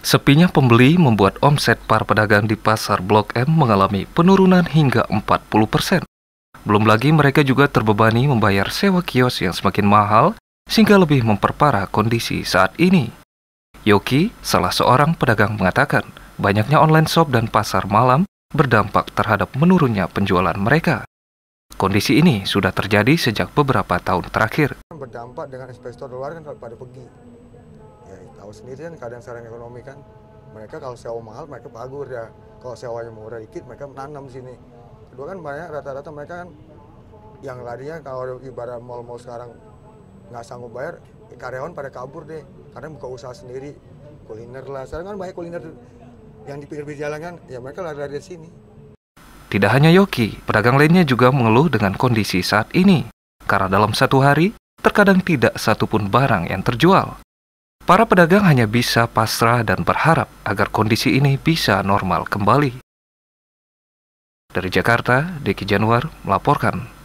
Sepinya pembeli membuat omset para pedagang di pasar Blok M mengalami penurunan hingga 40 persen. Belum lagi mereka juga terbebani membayar sewa kios yang semakin mahal sehingga lebih memperparah kondisi saat ini. Yoki, salah seorang pedagang mengatakan, banyaknya online shop dan pasar malam berdampak terhadap menurunnya penjualan mereka. Kondisi ini sudah terjadi sejak beberapa tahun terakhir. Berdampak dengan investor luar kan pada pergi ya tahu sendiri kan keadaan sekarang ekonomi kan mereka kalau sewa mahal mereka pagur ya kalau sewanya murah dikit mereka menanam sini kedua kan banyak rata-rata mereka kan yang larinya kalau ibarat mal-mal sekarang nggak sanggup bayar ya karyawan pada kabur deh karena buka usaha sendiri kuliner lah sekarang kan banyak kuliner yang di jalan kan ya mereka lari dari sini tidak hanya Yoki, pedagang lainnya juga mengeluh dengan kondisi saat ini. Karena dalam satu hari, terkadang tidak satupun barang yang terjual. Para pedagang hanya bisa pasrah dan berharap agar kondisi ini bisa normal kembali. Dari Jakarta, Deki Januar melaporkan.